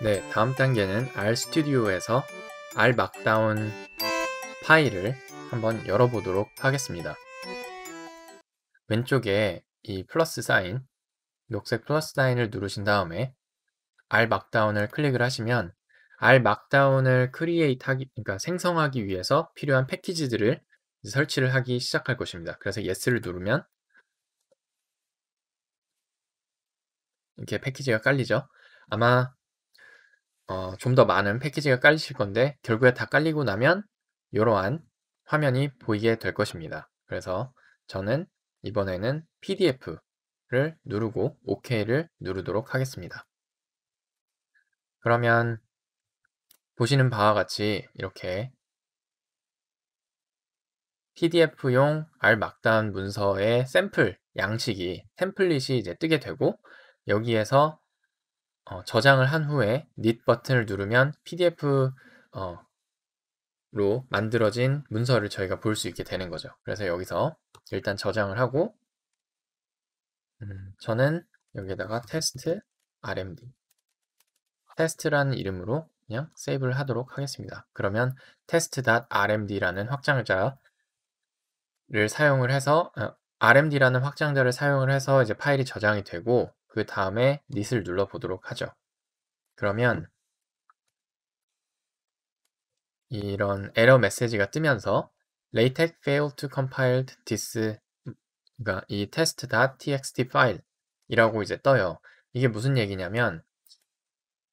네, 다음 단계는 R 스튜디오에서 R 막다운 파일을 한번 열어보도록 하겠습니다. 왼쪽에 이 플러스 사인, 녹색 플러스 사인을 누르신 다음에 R 막다운을 클릭을 하시면 R 막다운을 크리에이트 하기, 그러니까 생성하기 위해서 필요한 패키지들을 설치를 하기 시작할 것입니다. 그래서 yes를 누르면 이렇게 패키지가 깔리죠. 아마 어, 좀 더 많은 패키지가 깔리실 건데 결국에 다 깔리고 나면 이러한 화면이 보이게 될 것입니다. 그래서 저는 이번에는 PDF를 누르고 OK를 누르도록 하겠습니다. 그러면 보시는 바와 같이 이렇게 PDF용 R 막단 문서의 샘플 양식이 템플릿이 이제 뜨게 되고 여기에서 어, 저장을 한 후에 닛 버튼을 누르면 PDF로 어, 만들어진 문서를 저희가 볼 수 있게 되는 거죠. 그래서 여기서 일단 저장을 하고 음, 저는 여기에다가 테스트 rmd 테스트라는 이름으로 그냥 세이브를 하도록 하겠습니다. 그러면 test.rmd라는 확장자를 사용을 해서 어, rmd라는 확장자를 사용을 해서 이제 파일이 저장이 되고 그 다음에 닛을 눌러 보도록 하죠. 그러면 이런 에러 메시지가 뜨면서 latex failed to compile this 그러니까 이 test.txt 파일이라고 이제 떠요. 이게 무슨 얘기냐면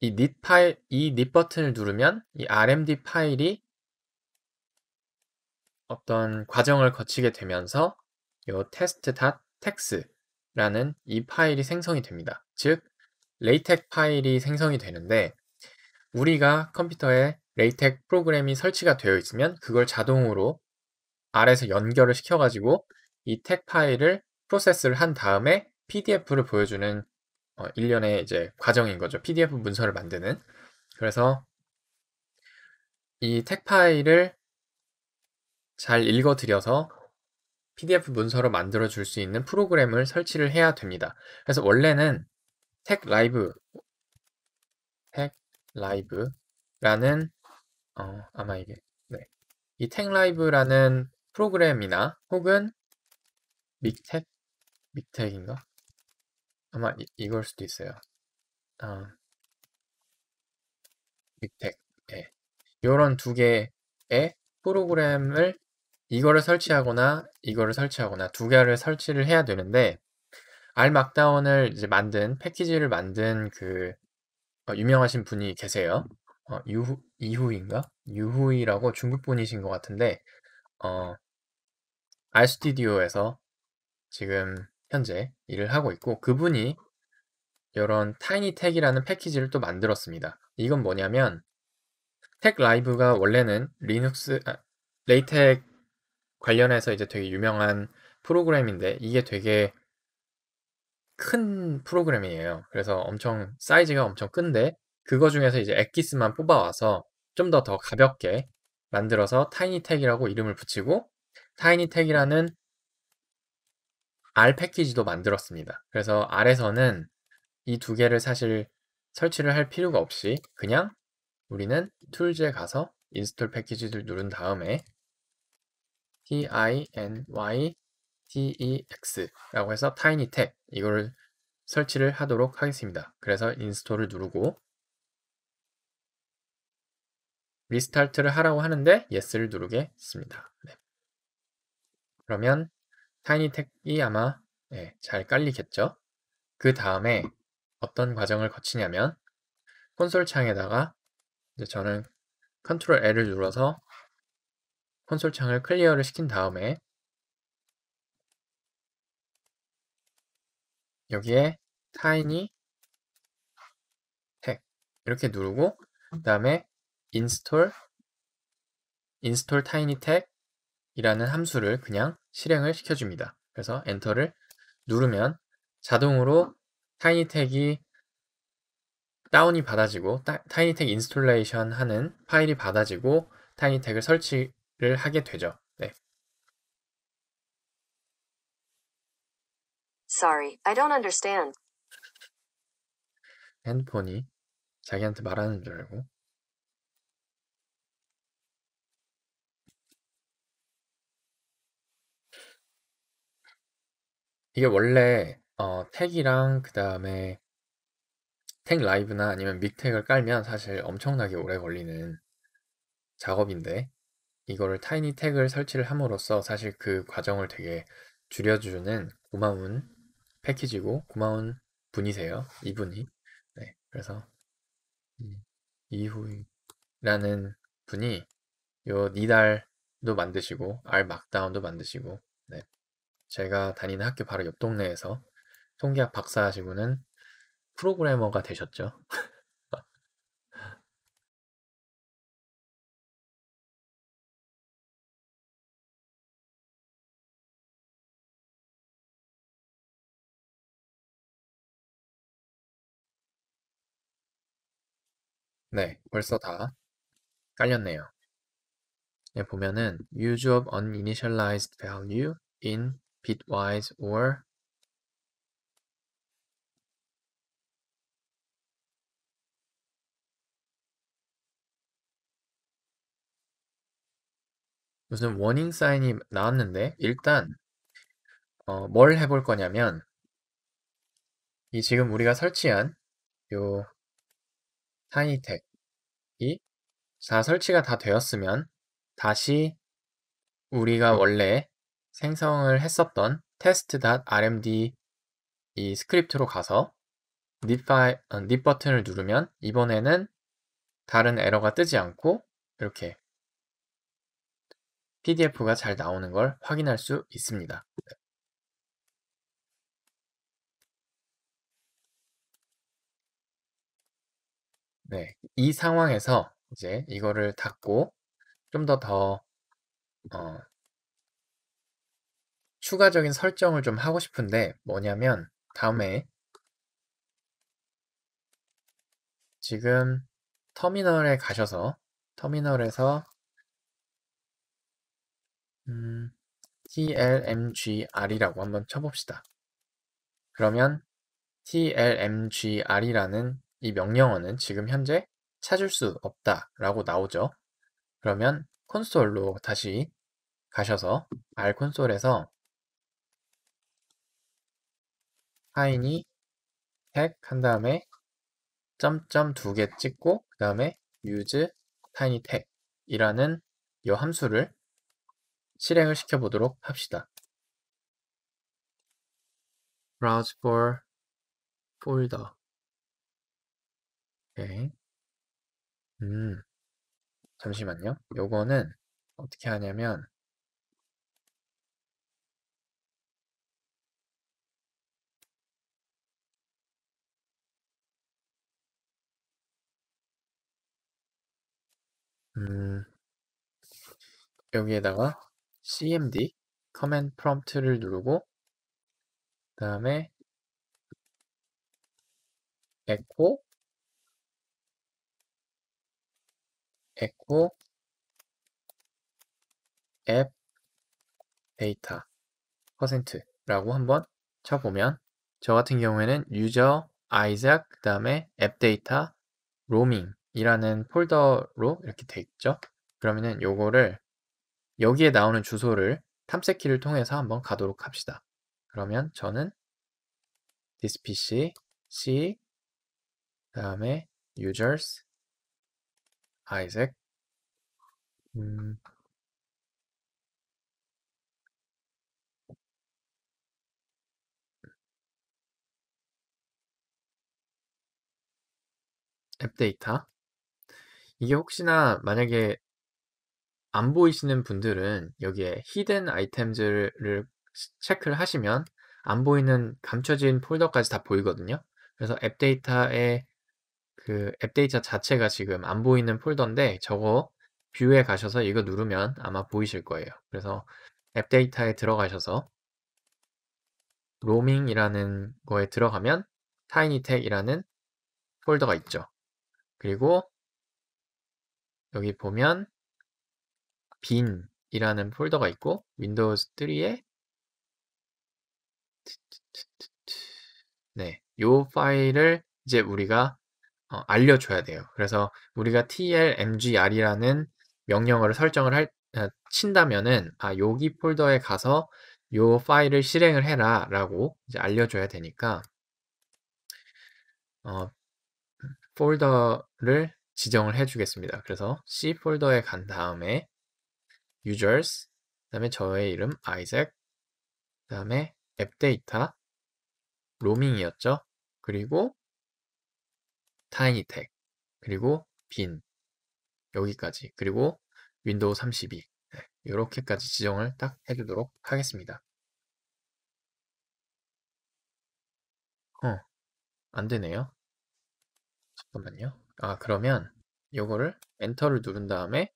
이닛 파일 이닛 버튼을 누르면 이 rmd 파일이 어떤 과정을 거치게 되면서 요 test.tex 라는 이 파일이 생성이 됩니다. 즉, 레이텍 파일이 생성이 되는데 우리가 컴퓨터에 레이텍 프로그램이 설치가 되어 있으면 그걸 자동으로 아래에서 연결을 시켜가지고 이 택 파일을 프로세스를 한 다음에 PDF를 보여주는 어, 일련의 이제 과정인 거죠. PDF 문서를 만드는. 그래서 이 택 파일을 잘 읽어드려서 PDF 문서로 만들어 줄 수 있는 프로그램을 설치를 해야 됩니다. 그래서 원래는 택 라이브 택 라이브라는 어, 아마 이게 네. 이택 라이브라는 프로그램이나 혹은 믹텍 믹텍인가? 아마 이, 걸 수도 있어요. 어, 믹텍 네. 예. 이런 두 개의 프로그램을 이거를 설치하거나 이거를 설치하거나 두 개를 설치를 해야 되는데 R 막다운을 이제 만든 패키지를 만든 그 어, 유명하신 분이 계세요. 어, 유후 이후인가? 유후이라고 중국 분이신 것 같은데 어 R 스튜디오에서 지금 현재 일을 하고 있고 그분이 이런 타이니 택이라는 패키지를 또 만들었습니다. 이건 뭐냐면 택 라이브가 원래는 리눅스 아, 레이텍 관련해서 이제 되게 유명한 프로그램인데 이게 되게 큰 프로그램이에요. 그래서 엄청 사이즈가 엄청 큰데 그거 중에서 이제 엑기스만 뽑아와서 좀 더더 더 가볍게 만들어서 타이니 택이라고 이름을 붙이고 타이니 택이라는 R 패키지도 만들었습니다. 그래서 R에서는 이 두 개를 사실 설치를 할 필요가 없이 그냥 우리는 툴즈에 가서 인스톨 패키지를 누른 다음에 t i n y t e x 라고 해서 tiny 탭이걸 설치를 하도록 하겠습니다. 그래서 인스톨을 누르고 리스타트를 하라고 하는데 yes를 누르겠습니다. 네. 그러면 타이니 탭이 아마 네, 잘 깔리겠죠? 그 다음에 어떤 과정을 거치냐면 콘솔 창에다가 저는 Ctrl L을 눌러서 콘솔창을 클리어를 시킨 다음에 여기에 타이니 택 이렇게 누르고 그 다음에 인스톨 인스톨 타이니 택이라는 함수를 그냥 실행을 시켜줍니다. 그래서 엔터를 누르면 자동으로 타이니 택이 다운이 받아지고 타, 타이니 택 인스톨레이션 하는 파일이 받아지고 타이니 택을 설치 를 하게 되죠. 네. Sorry, I don't understand. 핸드폰이 자기한테 말하는 줄 알고 이게 원래 어, 택이랑 그 다음에 택 라이브나 아니면 믹택을 깔면 사실 엄청나게 오래 걸리는 작업인데 이거를 타이니 태그를 설치를 함으로써 사실 그 과정을 되게 줄여주는 고마운 패키지고 고마운 분이세요. 이분이. 네, 그래서 이후라는 분이 요 니달도 만드시고 알 막다운도 만드시고 네. 제가 다니는 학교 바로 옆 동네에서 통계학 박사 하시고는 프로그래머가 되셨죠. 네, 벌써 다 깔렸네요. 예, 보면은 use of uninitialized value in bitwise or 무슨 워닝 사인이 나왔는데 일단 어, 뭘 해볼 거냐면 이 지금 우리가 설치한 요 타이텍 이4 설치가 다 되었으면 다시 우리가 원래 생성을 했었던 test.rmd 이 스크립트로 가서 닛 파일, 닛 버튼을 누르면 이번에는 다른 에러가 뜨지 않고 이렇게 PDF가 잘 나오는 걸 확인할 수 있습니다. 네, 이 상황에서 이제 이거를 닫고 좀 더 더, 어, 추가적인 설정을 좀 하고 싶은데 뭐냐면 다음에 지금 터미널에 가셔서 터미널에서 음, tlmgr이라고 한번 쳐봅시다. 그러면 tlmgr이라는 이 명령어는 지금 현재 찾을 수 없다 라고 나오죠. 그러면 콘솔로 다시 가셔서 R 콘솔에서 파인이 택한 다음에 점점 두 개 찍고 그 다음에 use tiny tag 이라는 이 함수를 실행을 시켜 보도록 합시다. browse for folder 네. 음, 잠시만요. 요거는 어떻게 하냐면, 음, 여기에다가 cmd command prompt를 누르고 그 다음에 echo 에코 앱 데이터 퍼센트라고 한번 쳐보면 저 같은 경우에는 유저 아이작 그 다음에 앱 데이터 로밍이라는 폴더로 이렇게 돼 있죠. 그러면은 요거를 여기에 나오는 주소를 탐색키를 통해서 한번 가도록 합시다. 그러면 저는 this pc c 그 다음에 users 아이색. 음, 앱 데이터. 이게 혹시나 만약에 안 보이시는 분들은 여기에 히든 아이템즈를 체크를 하시면 안 보이는 감춰진 폴더까지 다 보이거든요. 그래서 앱 데이터에 그앱 데이터 자체가 지금 안 보이는 폴더인데 저거 뷰에 가셔서 이거 누르면 아마 보이실 거예요. 그래서 앱 데이터에 들어가셔서 로밍이라는 거에 들어가면 타이니 텍이라는 폴더가 있죠. 그리고 여기 보면 빈이라는 폴더가 있고 윈도우즈 3에 네, 요 파일을 이제 우리가 어, 알려줘야 돼요. 그래서 우리가 tlmgr이라는 명령어를 설정을 할, 어, 친다면은 아 여기 폴더에 가서 요 파일을 실행을 해라 라고 이제 알려줘야 되니까 어, 폴더를 지정을 해주겠습니다. 그래서 C 폴더에 간 다음에 users 그 다음에 저의 이름 isaac 그 다음에 앱데이터 로밍이었죠. 그리고 타이니텍 그리고 빈 여기까지 그리고 윈도우 32 이렇게까지 지정을 딱 해주도록 하겠습니다. 어, 안 되네요. 잠깐만요. 아, 그러면 이거를 엔터를 누른 다음에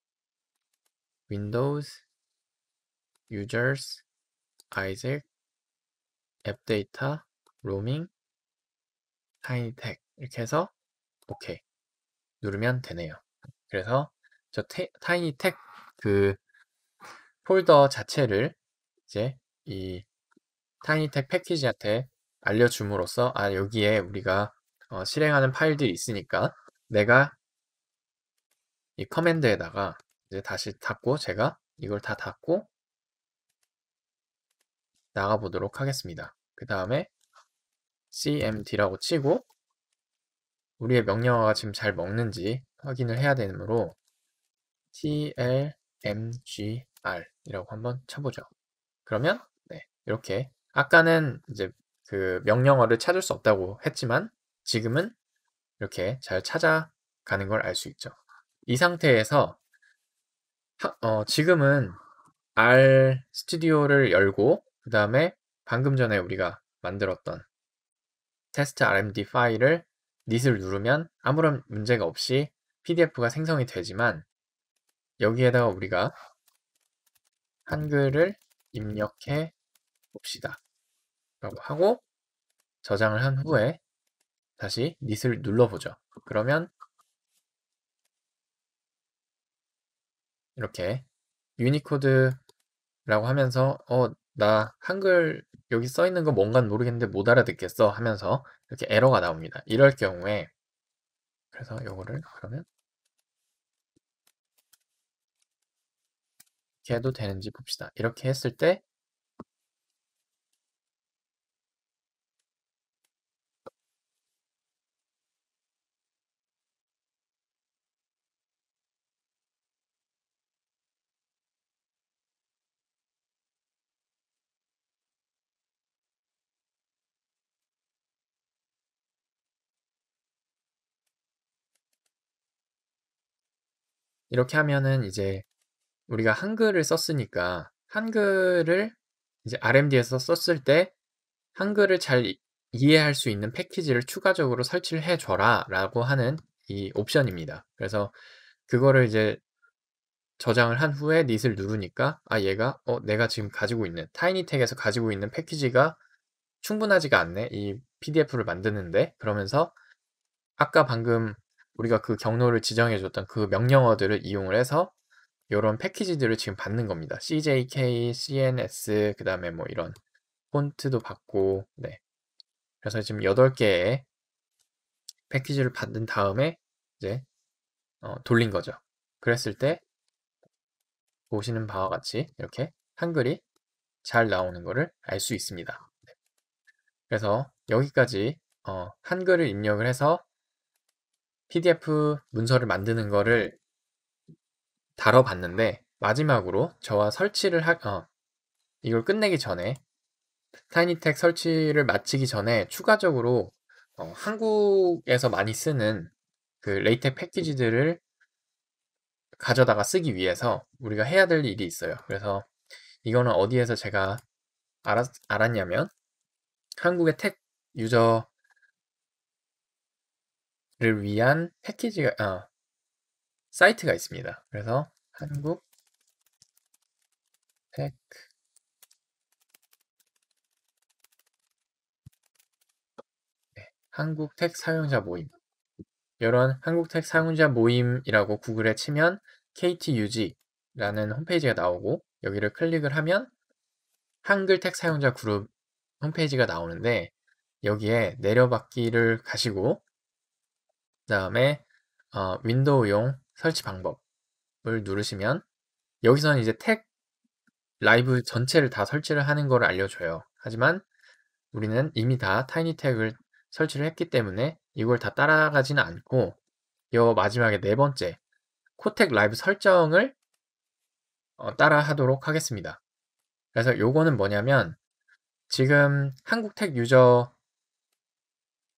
Windows Users Isaac App Data Roaming Tiny Tech 이렇게 해서 오케이 누르면 되네요. 그래서 저 태, 타이니 택그 폴더 자체를 이제 이 타이니 택 패키지한테 알려줌으로써 아 여기에 우리가 어, 실행하는 파일들이 있으니까 내가 이 커맨드에다가 이제 다시 닫고 제가 이걸 다 닫고 나가보도록 하겠습니다. 그 다음에 cmd라고 치고 우리의 명령어가 지금 잘 먹는지 확인을 해야 되므로 tlmgr 이라고 한번 쳐보죠. 그러면 네, 이렇게 아까는 이제 그 명령어를 찾을 수 없다고 했지만 지금은 이렇게 잘 찾아가는 걸 알 수 있죠. 이 상태에서 하, 어, 지금은 R 스튜디오를 열고 그 다음에 방금 전에 우리가 만들었던 테스트 RMD 파일을 닛을 누르면 아무런 문제가 없이 PDF가 생성이 되지만 여기에다가 우리가 한글을 입력해 봅시다. 라고 하고 저장을 한 후에 다시 닛을 눌러보죠. 그러면 이렇게 유니코드라고 하면서 어나 한글 여기 써 있는 거뭔가 모르겠는데 못 알아듣겠어 하면서 이렇게 에러가 나옵니다. 이럴 경우에 그래서 요거를 그러면 이렇게 해도 되는지 봅시다. 이렇게 했을 때 이렇게 하면은 이제 우리가 한글을 썼으니까 한글을 이제 RMD에서 썼을 때 한글을 잘 이해할 수 있는 패키지를 추가적으로 설치를 해줘라 라고 하는 이 옵션입니다. 그래서 그거를 이제 저장을 한 후에 닛을 누르니까 아 얘가 어 내가 지금 가지고 있는 타이니텍에서 가지고 있는 패키지가 충분하지가 않네 이 PDF를 만드는데 그러면서 아까 방금 우리가 그 경로를 지정해 줬던 그 명령어들을 이용을 해서 이런 패키지들을 지금 받는 겁니다. CJK, CNS, 그 다음에 뭐 이런 폰트도 받고, 네. 그래서 지금 8개의 패키지를 받은 다음에 이제 어, 돌린 거죠. 그랬을 때 보시는 바와 같이 이렇게 한글이 잘 나오는 거를 알 수 있습니다. 네. 그래서 여기까지 어, 한글을 입력을 해서 PDF 문서를 만드는 거를 다뤄봤는데 마지막으로 저와 설치를 하, 어, 이걸 끝내기 전에 타이니텍 설치를 마치기 전에 추가적으로 어, 한국에서 많이 쓰는 그 레이텍 패키지들을 가져다가 쓰기 위해서 우리가 해야 될 일이 있어요. 그래서 이거는 어디에서 제가 알았, 냐면 한국의 택 유저 를 위한 패키지가 아, 사이트가 있습니다. 그래서 한국 팩 네, 한국 택 사용자 모임 이런 한국 택 사용자 모임이라고 구글에 치면 KTUG라는 홈페이지가 나오고 여기를 클릭을 하면 한글 택 사용자 그룹 홈페이지가 나오는데 여기에 내려받기를 가시고 그 다음에 어, 윈도우용 설치 방법을 누르시면 여기서는 이제 택 라이브 전체를 다 설치를 하는 걸 알려줘요. 하지만 우리는 이미 다 타이니 택을 설치를 했기 때문에 이걸 다 따라가지는 않고 이 마지막에 네 번째 코텍 라이브 설정을 어, 따라 하도록 하겠습니다. 그래서 요거는 뭐냐면 지금 한국택 유저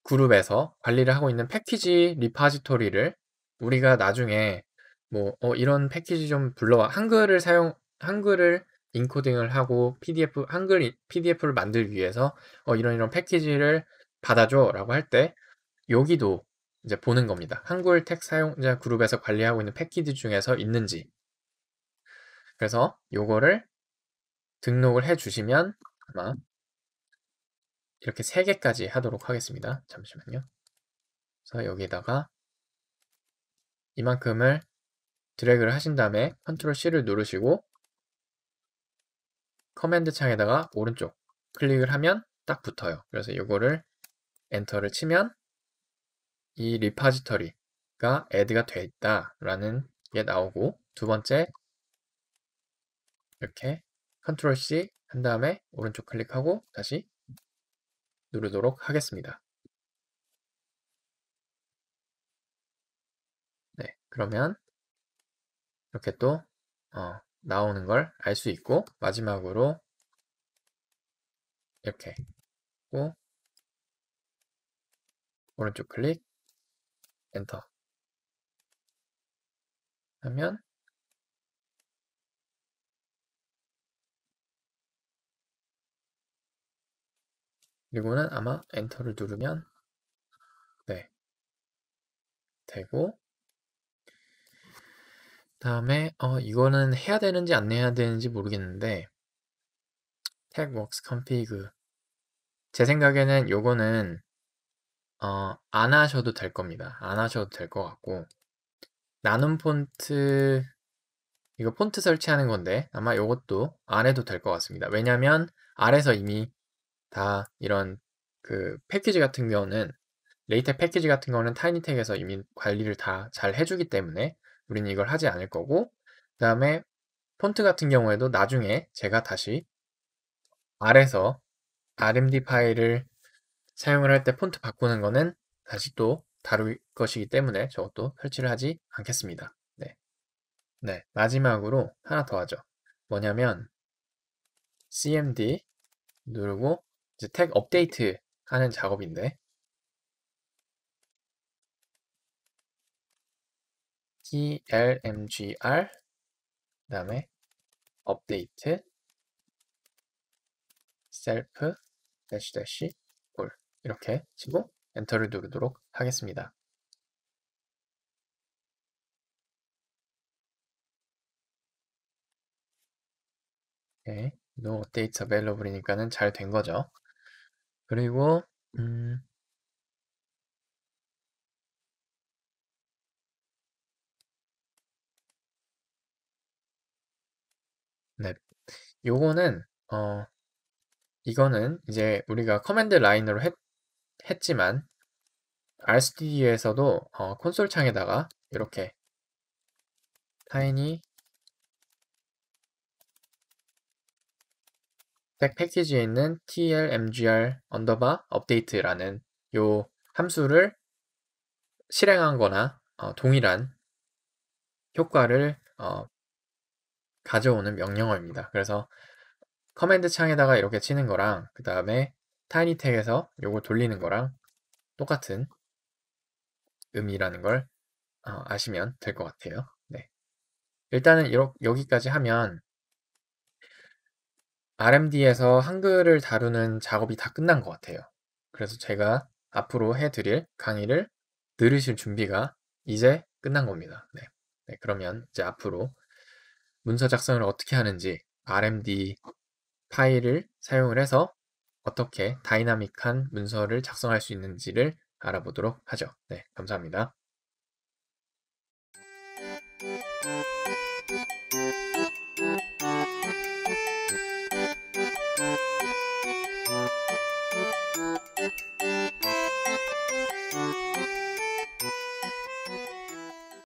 그룹에서 관리를 하고 있는 패키지 리파지토리를 우리가 나중에 뭐 어, 이런 패키지 좀 불러와 한글을 사용 한글을 인코딩을 하고 PDF 한글 PDF를 만들기 위해서 어, 이런 이런 패키지를 받아줘라고 할 때 여기도 이제 보는 겁니다. 한글 택 사용자 그룹에서 관리하고 있는 패키지 중에서 있는지 그래서 요거를 등록을 해 주시면 아마 이렇게 3개까지 하도록 하겠습니다. 잠시만요. 그래서 여기다가 이만큼을 드래그를 하신 다음에 컨트롤 C를 누르시고 커맨드 창에다가 오른쪽 클릭을 하면 딱 붙어요. 그래서 이거를 엔터를 치면 이 리파지터리가 애드가 돼 있다라는 게 나오고 두 번째 이렇게 컨트롤 C 한 다음에 오른쪽 클릭하고 다시 누르도록 하겠습니다. 네, 그러면 이렇게 또 어, 나오는 걸 알 수 있고 마지막으로 이렇게 고 오른쪽 클릭 엔터 하면 그리고는 아마 엔터를 누르면 네 되고 다음에 어 이거는 해야 되는지 안 해야 되는지 모르겠는데 tagworks config 그 제 생각에는 요거는 어, 안 하셔도 될 겁니다. 안 하셔도 될 것 같고 나눔 폰트 이거 폰트 설치하는 건데 아마 이것도 안 해도 될 것 같습니다. 왜냐면 아래서 이미 다 이런 그 패키지 같은 경우는 레이텍 패키지 같은 경우는 타이니텍에서 이미 관리를 다 잘 해주기 때문에 우리는 이걸 하지 않을 거고 그 다음에 폰트 같은 경우에도 나중에 제가 다시 R에서 RMD 파일을 사용을 할 때 폰트 바꾸는 거는 다시 또 다룰 것이기 때문에 저것도 설치를 하지 않겠습니다. 네. 네, 마지막으로 하나 더 하죠. 뭐냐면 cmd 누르고 이제 태그 업데이트 하는 작업인데 elmgr 그 다음에 업데이트 셀프 l f dash dash a 이렇게 치고 엔터를 누르도록 하겠습니다. 오케이. 네, no u p d a t e available이니까는 잘 된 거죠. 그리고 음, 네. 요거는 어 이거는 이제 우리가 커맨드 라인으로 했, 했지만 RSTD에서도 어, 콘솔 창에다가 이렇게 tiny 백 패키지에 있는 tlmgr 언더바 업데이트라는 요 함수를 실행한 거나 어, 동일한 효과를 어, 가져오는 명령어입니다. 그래서 커맨드 창에다가 이렇게 치는 거랑 그 다음에 tiny t a g 에서요걸 돌리는 거랑 똑같은 의미라는 걸 어, 아시면 될 것 같아요. 네. 일단은 이렇 여기까지 하면 RMD에서 한글을 다루는 작업이 다 끝난 것 같아요. 그래서 제가 앞으로 해드릴 강의를 들으실 준비가 이제 끝난 겁니다. 네. 네, 그러면 이제 앞으로 문서 작성을 어떻게 하는지 RMD 파일을 사용을 해서 어떻게 다이나믹한 문서를 작성할 수 있는지를 알아보도록 하죠. 네, 감사합니다.